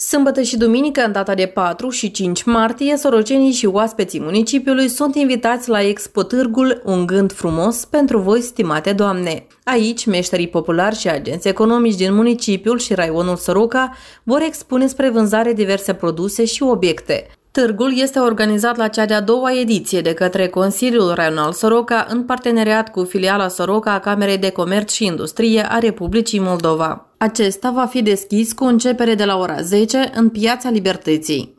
Sâmbătă și duminică, în data de 4 și 5 martie, sorocenii și oaspeții municipiului sunt invitați la Expo Târgul Un gând frumos pentru voi, stimate doamne. Aici, meșterii populari și agenți economici din municipiul și raionul Soroca vor expune spre vânzare diverse produse și obiecte. Târgul este organizat la cea de-a doua ediție de către Consiliul Raional Soroca în parteneriat cu filiala Soroca a Camerei de Comerț și Industrie a Republicii Moldova. Acesta va fi deschis cu începere de la ora 10 în Piața Libertății.